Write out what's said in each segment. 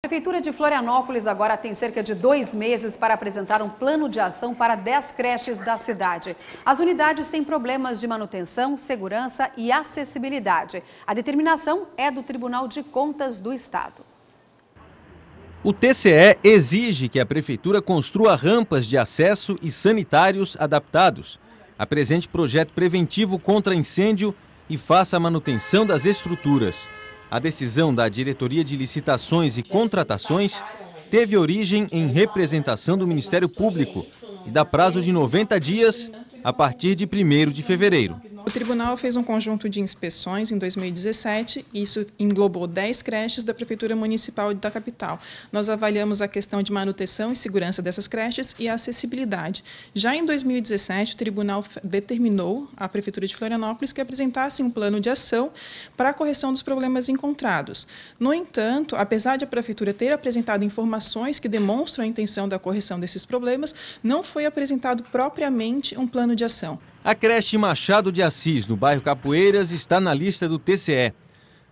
A Prefeitura de Florianópolis agora tem cerca de dois meses para apresentar um plano de ação para 10 creches da cidade. As unidades têm problemas de manutenção, segurança e acessibilidade. A determinação é do Tribunal de Contas do Estado. O TCE exige que a Prefeitura construa rampas de acesso e sanitários adaptados, apresente projeto preventivo contra incêndio e faça a manutenção das estruturas. A decisão da Diretoria de Licitações e Contratações teve origem em representação do Ministério Público e dá prazo de 90 dias a partir de 1 de fevereiro. O tribunal fez um conjunto de inspeções em 2017, isso englobou 10 creches da Prefeitura Municipal da capital. Nós avaliamos a questão de manutenção e segurança dessas creches e a acessibilidade. Já em 2017, o tribunal determinou à Prefeitura de Florianópolis que apresentasse um plano de ação para a correção dos problemas encontrados. No entanto, apesar de a Prefeitura ter apresentado informações que demonstram a intenção da correção desses problemas, não foi apresentado propriamente um plano de ação. A creche Machado de Assis, no bairro Capoeiras, está na lista do TCE.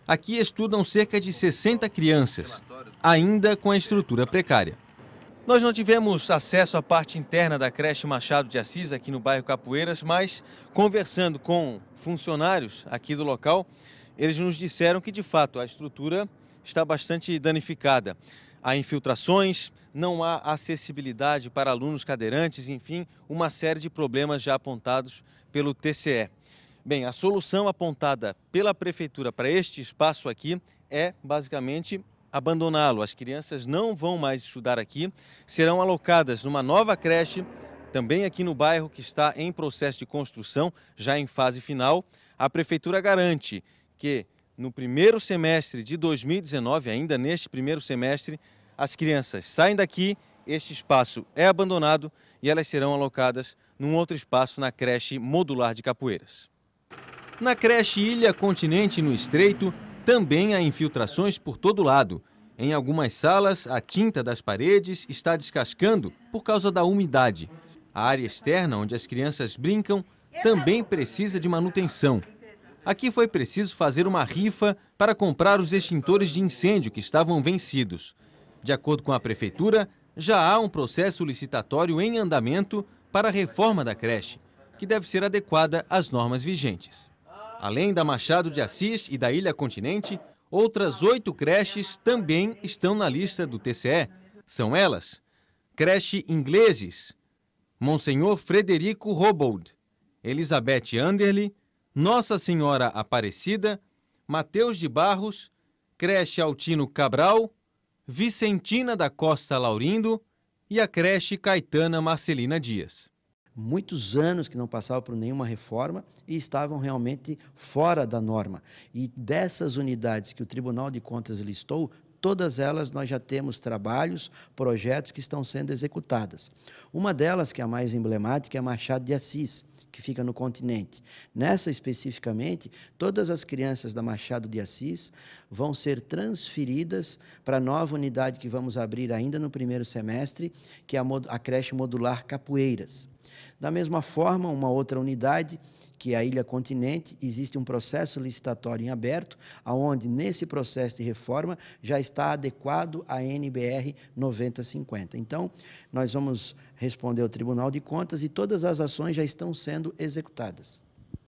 Aqui estudam cerca de 60 crianças, ainda com a estrutura precária. Nós não tivemos acesso à parte interna da creche Machado de Assis, aqui no bairro Capoeiras, mas conversando com funcionários aqui do local, eles nos disseram que, de fato, a estrutura está bastante danificada há infiltrações, não há acessibilidade para alunos cadeirantes, enfim, uma série de problemas já apontados pelo TCE. Bem, a solução apontada pela prefeitura para este espaço aqui é basicamente abandoná-lo. As crianças não vão mais estudar aqui, serão alocadas numa nova creche, também aqui no bairro que está em processo de construção, já em fase final. A prefeitura garante que no primeiro semestre de 2019, ainda neste primeiro semestre, as crianças saem daqui, este espaço é abandonado e elas serão alocadas num outro espaço na creche modular de Capoeiras. Na creche Ilha Continente, no Estreito, também há infiltrações por todo lado. Em algumas salas, a tinta das paredes está descascando por causa da umidade. A área externa, onde as crianças brincam, também precisa de manutenção. Aqui foi preciso fazer uma rifa para comprar os extintores de incêndio que estavam vencidos. De acordo com a Prefeitura, já há um processo licitatório em andamento para a reforma da creche, que deve ser adequada às normas vigentes. Além da Machado de Assis e da Ilha Continente, outras oito creches também estão na lista do TCE. São elas: Creche Ingleses, Monsenhor Frederico Robold, Elizabeth Anderle, Nossa Senhora Aparecida, Mateus de Barros, Creche Altino Cabral Vicentina da Costa Laurindo e a creche Caetana Marcelina Dias. Muitos anos que não passavam por nenhuma reforma e estavam realmente fora da norma. E dessas unidades que o Tribunal de Contas listou, todas elas nós já temos trabalhos, projetos que estão sendo executadas. Uma delas, que é a mais emblemática, é Machado de Assis que fica no continente. Nessa especificamente, todas as crianças da Machado de Assis vão ser transferidas para a nova unidade que vamos abrir ainda no primeiro semestre, que é a, a creche modular Capoeiras. Da mesma forma, uma outra unidade, que é a Ilha Continente, existe um processo licitatório em aberto, aonde nesse processo de reforma já está adequado a NBR 9050. Então, nós vamos responder ao Tribunal de Contas e todas as ações já estão sendo executadas.